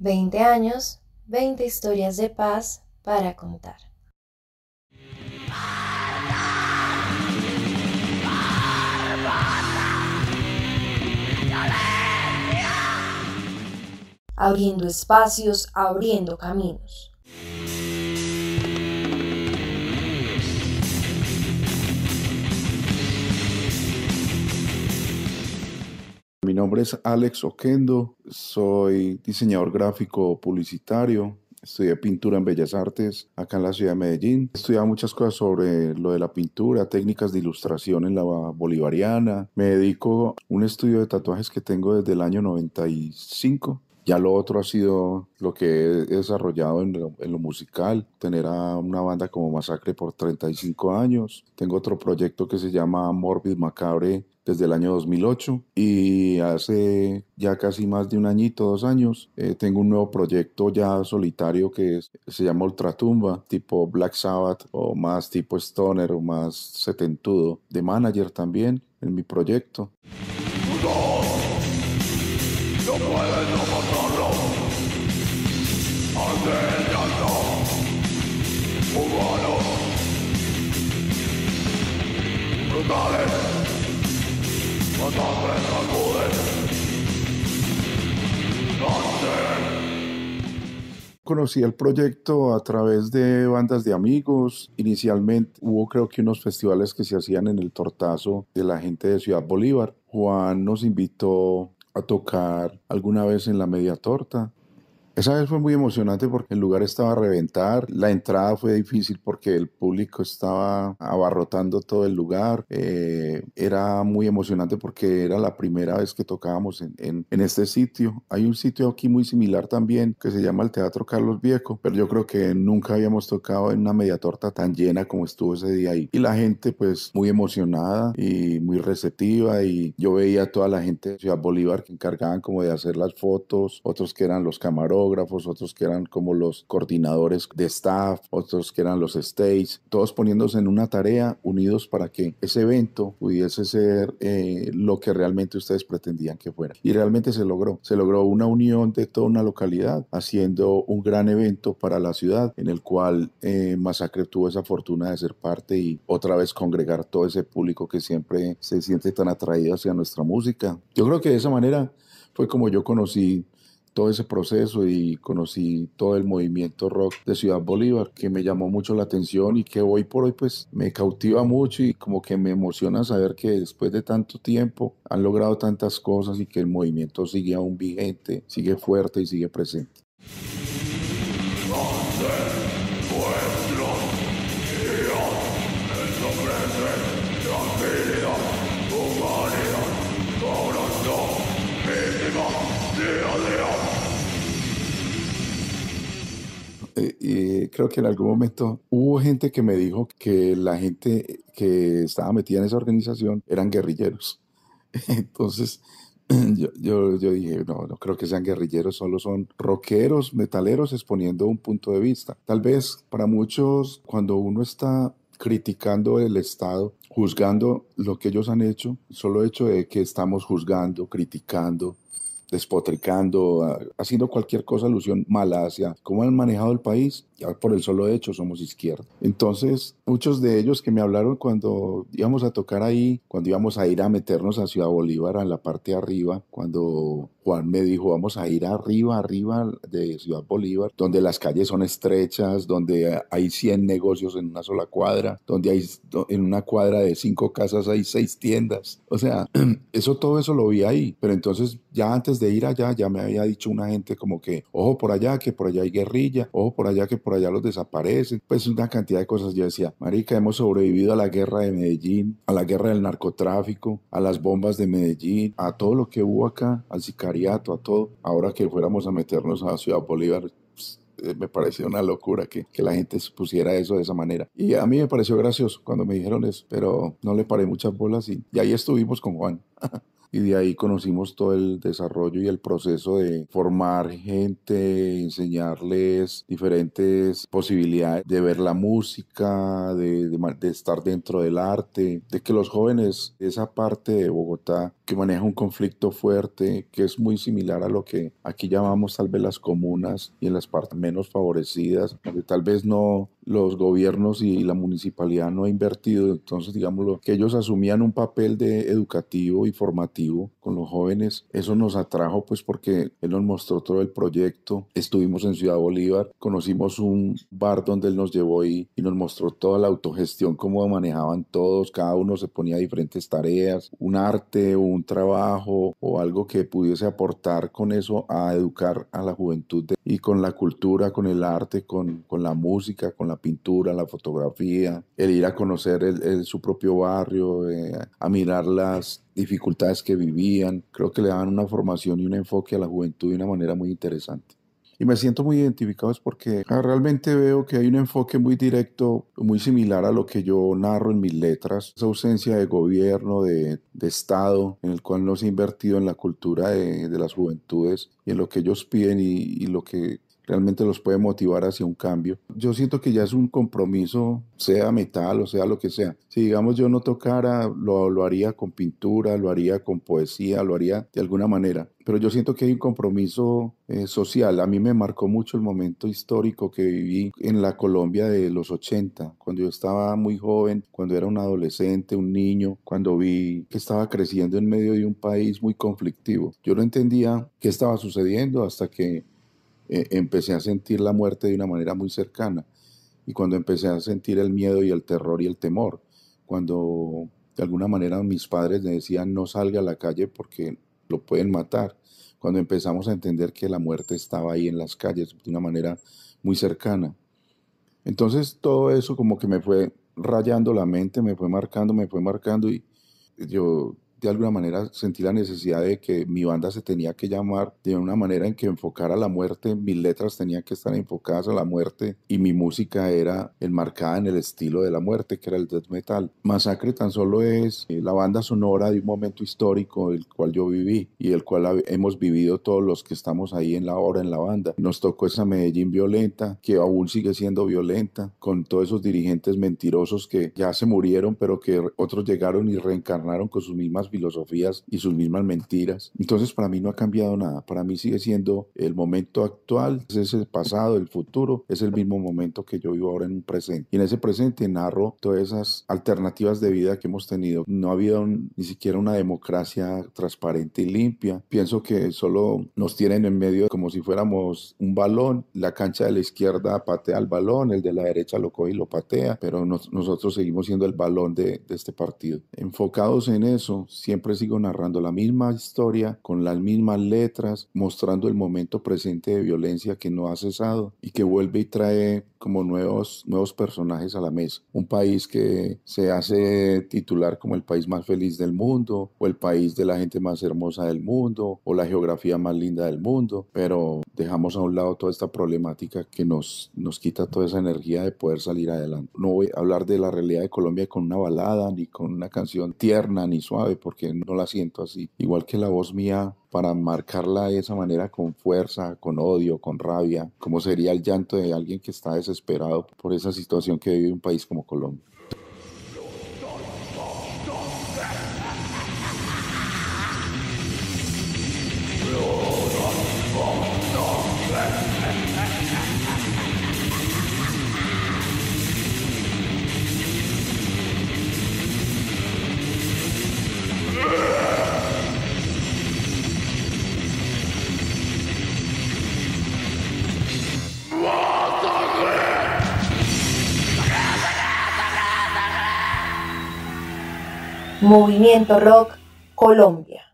20 años, 20 historias de paz para contar. Abriendo espacios, abriendo caminos. Mi nombre es Alex Oquendo, soy diseñador gráfico publicitario, estudié pintura en Bellas Artes acá en la ciudad de Medellín. Estudiaba muchas cosas sobre lo de la pintura, técnicas de ilustración en la bolivariana. Me dedico a un estudio de tatuajes que tengo desde el año 95. Ya lo otro ha sido lo que he desarrollado en lo, en lo, musical, tener a una banda como Masacre por 35 años. Tengo otro proyecto que se llama Morbid Macabre, desde el año 2008 y hace ya casi más de un añito, dos años, eh, tengo un nuevo proyecto ya solitario que es, se llama Ultratumba, tipo Black Sabbath o más tipo Stoner o más setentudo, de manager también en mi proyecto. No, no eh conocí el proyecto a través de bandas de amigos. Inicialmente hubo creo que unos festivales que se hacían en el tortazo de la gente de Ciudad Bolívar. Juan nos invitó a tocar alguna vez en la media torta esa vez fue muy emocionante porque el lugar estaba a reventar, la entrada fue difícil porque el público estaba abarrotando todo el lugar, eh, era muy emocionante porque era la primera vez que tocábamos en, en, este sitio. Hay un sitio aquí muy similar también que se llama el Teatro Carlos Viejo, pero yo creo que nunca habíamos tocado en una media torta tan llena como estuvo ese día ahí. Y la gente pues muy emocionada y muy receptiva y yo veía a toda la gente de Ciudad Bolívar que encargaban como de hacer las fotos, otros que eran los camarones, otros que eran como los coordinadores de staff, otros que eran los stages, todos poniéndose en una tarea unidos para que ese evento pudiese ser eh, lo que realmente ustedes pretendían que fuera. Y realmente se logró, se logró una unión de toda una localidad haciendo un gran evento para la ciudad en el cual eh, Masacre tuvo esa fortuna de ser parte y otra vez congregar todo ese público que siempre se siente tan atraído hacia nuestra música. Yo creo que de esa manera fue como yo conocí todo ese proceso y conocí todo el movimiento rock de Ciudad Bolívar que me llamó mucho la atención y que hoy por hoy pues me cautiva mucho y como que me emociona saber que después de tanto tiempo han logrado tantas cosas y que el movimiento sigue aún vigente, sigue fuerte y sigue presente. creo que en algún momento hubo gente que me dijo que la gente que estaba metida en esa organización eran guerrilleros. Entonces, yo, dije, no, no creo que sean guerrilleros, solo son rockeros, metaleros exponiendo un punto de vista. Tal vez para muchos, cuando uno está criticando el Estado, juzgando lo que ellos han hecho, solo hecho de que estamos juzgando, criticando, despotricando, ah, haciendo cualquier cosa alusión mala hacia cómo han manejado el país, ya por el solo hecho somos izquierda. Entonces, muchos de ellos que me hablaron cuando íbamos a tocar ahí, cuando íbamos a ir a meternos a Ciudad Bolívar, a la parte de arriba, cuando Juan me dijo, vamos a ir arriba, arriba de Ciudad Bolívar, donde las calles son estrechas, donde hay 100 negocios en una sola cuadra, donde hay en una cuadra de cinco casas hay seis tiendas. O sea, eso todo eso lo vi ahí. Pero entonces ya antes de ir allá, ya me había dicho una gente como que, ojo por allá, que por allá hay guerrilla, ojo por allá, que por por allá los desaparecen, pues una cantidad de cosas. Yo decía, Marica, hemos sobrevivido a la guerra de Medellín, a la guerra del narcotráfico, a las bombas de Medellín, a todo lo que hubo acá, al sicariato, a todo. Ahora que fuéramos a meternos a Ciudad Bolívar, pues, eh, me pareció una locura que, que, la gente pusiera eso de esa manera. Y a mí me pareció gracioso cuando me dijeron eso, pero no le paré muchas bolas y ahí estuvimos con Juan. y de ahí conocimos todo el desarrollo y el proceso de formar gente, enseñarles diferentes posibilidades de ver la música, de, estar dentro del arte, de que los jóvenes, esa parte de Bogotá que maneja un conflicto fuerte, que es muy similar a lo que aquí llamamos tal vez las comunas y en las partes menos favorecidas, donde tal vez no los gobiernos y la municipalidad no ha invertido. Entonces, digámoslo, que ellos asumían un papel de educativo y formativo con los jóvenes. Eso nos atrajo, pues, porque él nos mostró todo el proyecto. Estuvimos en Ciudad Bolívar, conocimos un bar donde él nos llevó y, y nos mostró toda la autogestión, cómo manejaban todos, cada uno se ponía diferentes tareas, un arte o un trabajo o algo que pudiese aportar con eso a educar a la juventud y con la cultura, con el arte, con, con la música, con la pintura, la fotografía, el ir a conocer su propio barrio, eh, a mirar las dificultades que vivían. Creo que le dan una formación y un enfoque a la juventud de una manera muy interesante. Y me siento muy identificado es porque realmente veo que hay un enfoque muy directo, muy similar a lo que yo narro en mis letras, esa ausencia de gobierno, de, Estado, en el cual no se ha invertido en la cultura de, las juventudes y en lo que ellos piden y, y lo que realmente los puede motivar hacia un cambio. Yo siento que ya es un compromiso, sea metal o sea lo que sea. Si digamos yo no tocara, lo, lo haría con pintura, lo haría con poesía, lo haría de alguna manera. Pero yo siento que hay un compromiso eh, social. A mí me marcó mucho el momento histórico que viví en la Colombia de los 80, cuando yo estaba muy joven, cuando era un adolescente, un niño, cuando vi que estaba creciendo en medio de un país muy conflictivo. Yo no entendía qué estaba sucediendo hasta que eh, empecé a sentir la muerte de una manera muy cercana. Y cuando empecé a sentir el miedo y el terror y el temor, cuando de alguna manera mis padres me decían no salga a la calle porque lo pueden matar, cuando empezamos a entender que la muerte estaba ahí en las calles de una manera muy cercana. Entonces todo eso como que me fue rayando la mente, me fue marcando, me fue marcando y yo de alguna manera sentí la necesidad de que mi banda se tenía que llamar de una manera en que enfocara la muerte, mis letras tenían que estar enfocadas a la muerte y mi música era enmarcada en el estilo de la muerte, que era el death metal. Masacre tan solo es eh, la banda sonora de un momento histórico el cual yo viví y el cual hemos vivido todos los que estamos ahí en la obra en la banda. Nos tocó esa Medellín violenta, que aún sigue siendo violenta, con todos esos dirigentes mentirosos que ya se murieron, pero que otros llegaron y reencarnaron con sus mismas filosofías y sus mismas mentiras. Entonces para mí no ha cambiado nada, para mí sigue siendo el momento actual, es el pasado, el futuro, es el mismo momento que yo vivo ahora en un presente. Y en ese presente narro todas esas alternativas de vida que hemos tenido. No ha habido ni siquiera una democracia transparente y limpia. Pienso que solo nos tienen en medio como si fuéramos un balón, la cancha de la izquierda patea el balón, el de la derecha lo coge y lo patea, pero nosotros seguimos siendo el balón de, de este partido. Enfocados en eso, Siempre sigo narrando la misma historia, con las mismas letras, mostrando el momento presente de violencia que no ha cesado y que vuelve y trae como nuevos, nuevos personajes a la mesa. Un país que se hace titular como el país más feliz del mundo, o el país de la gente más hermosa del mundo, o la geografía más linda del mundo, pero dejamos a un lado toda esta problemática que nos, nos quita toda esa energía de poder salir adelante. No voy a hablar de la realidad de Colombia con una balada, ni con una canción tierna, ni suave, porque no la siento así. Igual que la voz mía, para marcarla de esa manera con fuerza, con odio, con rabia, como sería el llanto de alguien que está desesperado por esa situación que vive un país como Colombia. Movimiento Rock Colombia.